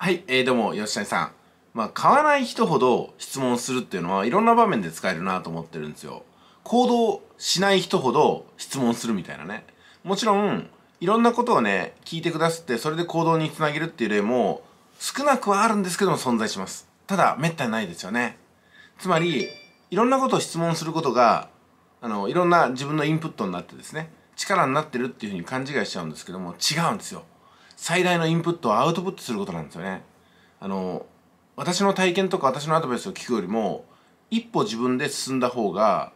はい、えー、どうも、吉谷さん。まあ、買わない人ほど質問するっていうのはいろんな場面で使えるなと思ってるんですよ。行動しない人ほど質問するみたいなね。もちろん、いろんなことをね、聞いてくださって、それで行動につなげるっていう例も少なくはあるんですけども存在します。ただ、めったにないですよね。つまり、いろんなことを質問することが、あの、いろんな自分のインプットになってですね、力になってるっていうふうに勘違いしちゃうんですけども、違うんですよ。最大のインプットをアウトプットすることなんですよね。あの私の体験とか私のアドバイスを聞くよりも一歩自分で進んだ方が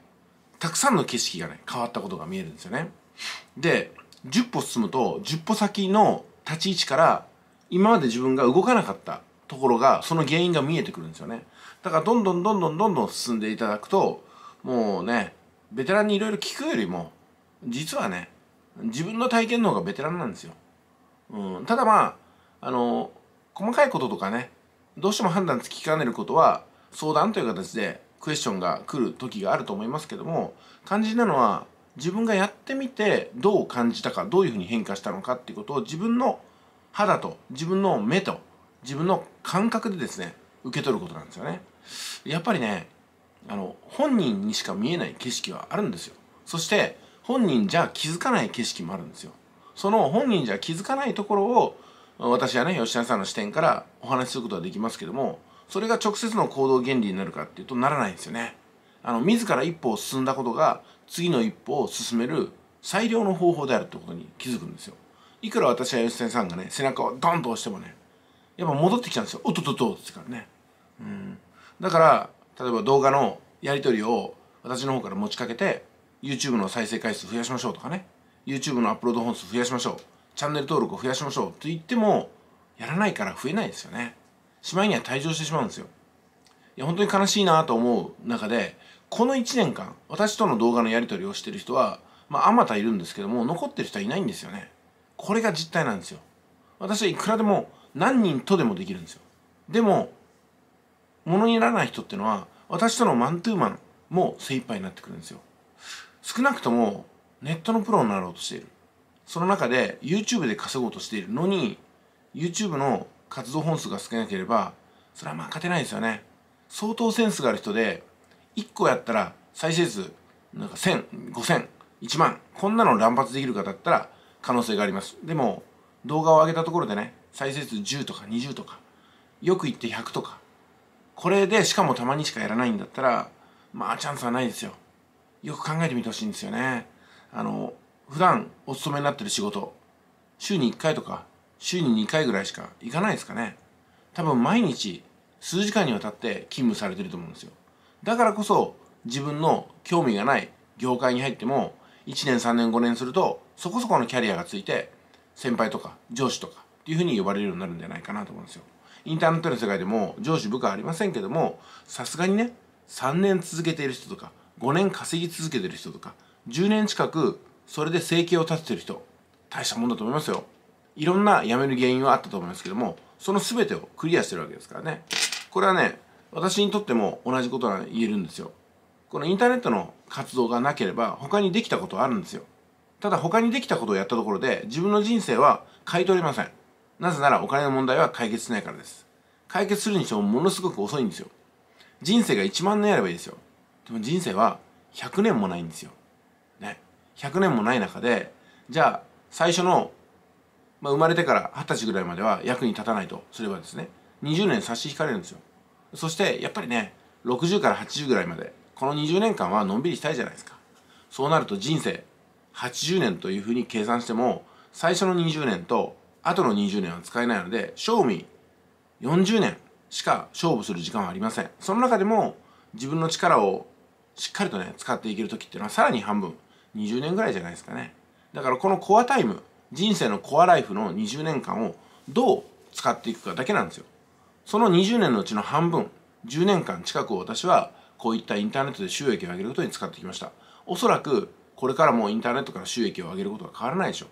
たくさんの景色がね変わったことが見えるんですよね。で10歩進むと10歩先の立ち位置から今まで自分が動かなかったところがその原因が見えてくるんですよねだからどんどんどんどんどんどん進んでいただくともうねベテランにいろいろ聞くよりも実はね自分の体験の方がベテランなんですようん、ただまああの細かいこととかねどうしても判断つきかねることは相談という形でクエスチョンが来る時があると思いますけども肝心なのは自分がやってみてどう感じたかどういうふうに変化したのかっていうことを自分の肌と自分の目と自分の感覚でですね受け取ることなんですよねやっぱりねあの本人にしか見えない景色はあるんですよそして本人じゃ気づかない景色もあるんですよその本人じゃ気づかないところを私はね吉田さんの視点からお話しすることはできますけどもそれが直接の行動原理になるかっていうとならないんですよね。あの自ら一歩を進んだことが次の一歩を進める最良の方法であるってことに気づくんですよ。いくら私は吉田さんがね背中をドンと押してもねやっぱ戻ってきちゃうんですよ。おっとっとっとってからね。うん。だから例えば動画のやり取りを私の方から持ちかけて YouTube の再生回数増やしましょうとかね YouTube のアップロード本数増やしましょうチャンネル登録を増やしましょうと言ってもやらないから増えないですよねしまいには退場してしまうんですよいや本当に悲しいなと思う中でこの1年間私との動画のやり取りをしてる人はまああまたいるんですけども残ってる人はいないんですよねこれが実態なんですよ私はいくらでも何人とでもできるんですよでもものにならない人っていうのは私とのマンツーマンも精一杯になってくるんですよ少なくともネットのプロになろうとしているその中で YouTube で稼ごうとしているのに YouTube の活動本数が少なければそれはまあ勝てないですよね相当センスがある人で1個やったら再生数なんか1000、5000、1万こんなの乱発できるかだったら可能性がありますでも動画を上げたところでね再生数10とか20とかよく言って100とかこれでしかもたまにしかやらないんだったらまあチャンスはないですよよく考えてみてほしいんですよねあの普段お勤めになってる仕事週に1回とか週に2回ぐらいしか行かないですかね多分毎日数時間にわたって勤務されてると思うんですよだからこそ自分の興味がない業界に入っても1年3年5年するとそこそこのキャリアがついて先輩とか上司とかっていうふうに呼ばれるようになるんじゃないかなと思うんですよインターネットの世界でも上司部下ありませんけどもさすがにね3年続けている人とか5年稼ぎ続けてる人とか10年近くそれで生計を立ててる人大したもんだと思いますよいろんな辞める原因はあったと思いますけどもその全てをクリアしてるわけですからねこれはね私にとっても同じことが言えるんですよこのインターネットの活動がなければ他にできたことはあるんですよただ他にできたことをやったところで自分の人生は買い取れませんなぜならお金の問題は解決しないからです解決するにしてもものすごく遅いんですよ人生が1万年やればいいですよでも人生は100年もないんですよね、100年もない中でじゃあ最初の、まあ、生まれてから二十歳ぐらいまでは役に立たないとすればですね20年差し引かれるんですよそしてやっぱりね60から80ぐらいまでこの20年間はのんびりしたいじゃないですかそうなると人生80年というふうに計算しても最初の20年と後の20年は使えないので賞味40年しか勝負する時間はありませんその中でも自分の力をしっかりとね使っていける時っていうのはさらに半分20年ぐらいじゃないですかねだからこのコアタイム人生のコアライフの20年間をどう使っていくかだけなんですよその20年のうちの半分10年間近くを私はこういったインターネットで収益を上げることに使ってきましたおそらくこれからもインターネットから収益を上げることは変わらないでしょう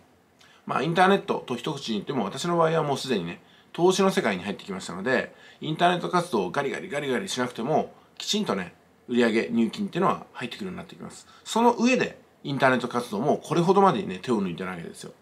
まあインターネットと一口に言っても私の場合はもうすでにね投資の世界に入ってきましたのでインターネット活動をガリガリガリガリしなくてもきちんとね売上入金っていうのは入ってくるようになってきますその上でインターネット活動もこれほどまでにね、手を抜いてないわけですよ。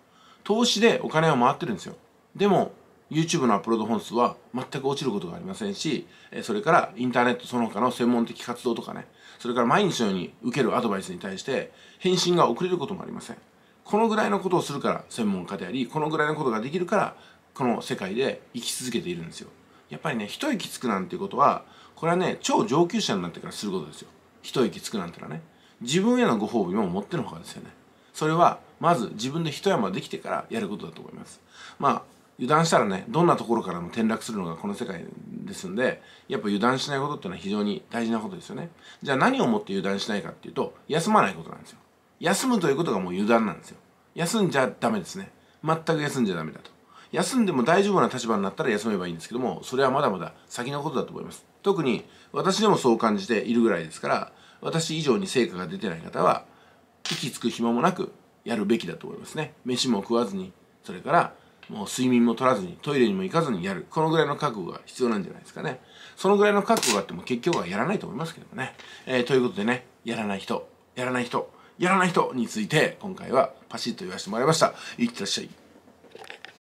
投資でお金は回ってるんですよ。でも、YouTube のアップロード本数は全く落ちることがありませんし、それからインターネットその他の専門的活動とかね、それから毎日のように受けるアドバイスに対して返信が遅れることもありません。このぐらいのことをするから専門家であり、このぐらいのことができるから、この世界で生き続けているんですよ。やっぱりね、一息つくなんていうことは、これはね、超上級者になってからすることですよ。一息つくなんてのはね。自分へのご褒美も持ってのほかですよねそれはまず自分で一山できてからやることだと思いますまあ油断したらねどんなところからも転落するのがこの世界ですんでやっぱ油断しないことっていうのは非常に大事なことですよねじゃあ何をもって油断しないかっていうと休まないことなんですよ休むということがもう油断なんですよ休んじゃダメですね全く休んじゃダメだと休んでも大丈夫な立場になったら休めばいいんですけどもそれはまだまだ先のことだと思います特に私でもそう感じているぐらいですから私以上に成果が出てない方は息つく暇もなくやるべきだと思いますね飯も食わずにそれからもう睡眠も取らずにトイレにも行かずにやるこのぐらいの覚悟が必要なんじゃないですかねそのぐらいの覚悟があっても結局はやらないと思いますけどね、えー、ということでねやらない人やらない人やらない人について今回はパシッと言わせてもらいましたいってらっしゃい